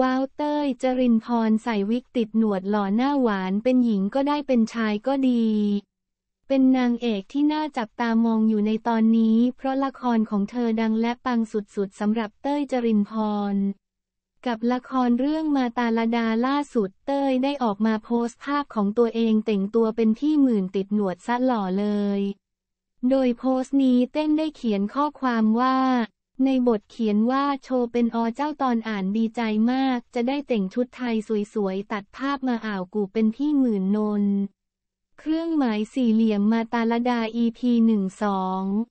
ว้าวเต้ยจรินพร ใส่วิกติดหนวดหล่อหน้าหวาน เป็นหญิงก็ได้ เป็นชายก็ดี เป็นนางเอกที่น่าจับตามองอยู่ในตอนนี้ เพราะละครของเธอดังและปังสุดๆสำหรับเต้ยจรินพร กับละครเรื่องมาตาลดาล่าสุดเต้ยได้ออกมาโพสต์ภาพของตัวเองแต่งตัวเป็นพี่หมื่นติดหนวดซะหล่อเลย โดยโพสต์นี้เต้นได้เขียนข้อความว่าในบทเขียนว่าโชว์เป็นอเจ้าตอนอ่านดีใจมากจะได้แต่งชุดไทยสวยๆ ตัดภาพมาอ่าวกูเป็นพี่หมื่นนน เครื่องหมายสี่เหลี่ยมมาตาลดา EP 12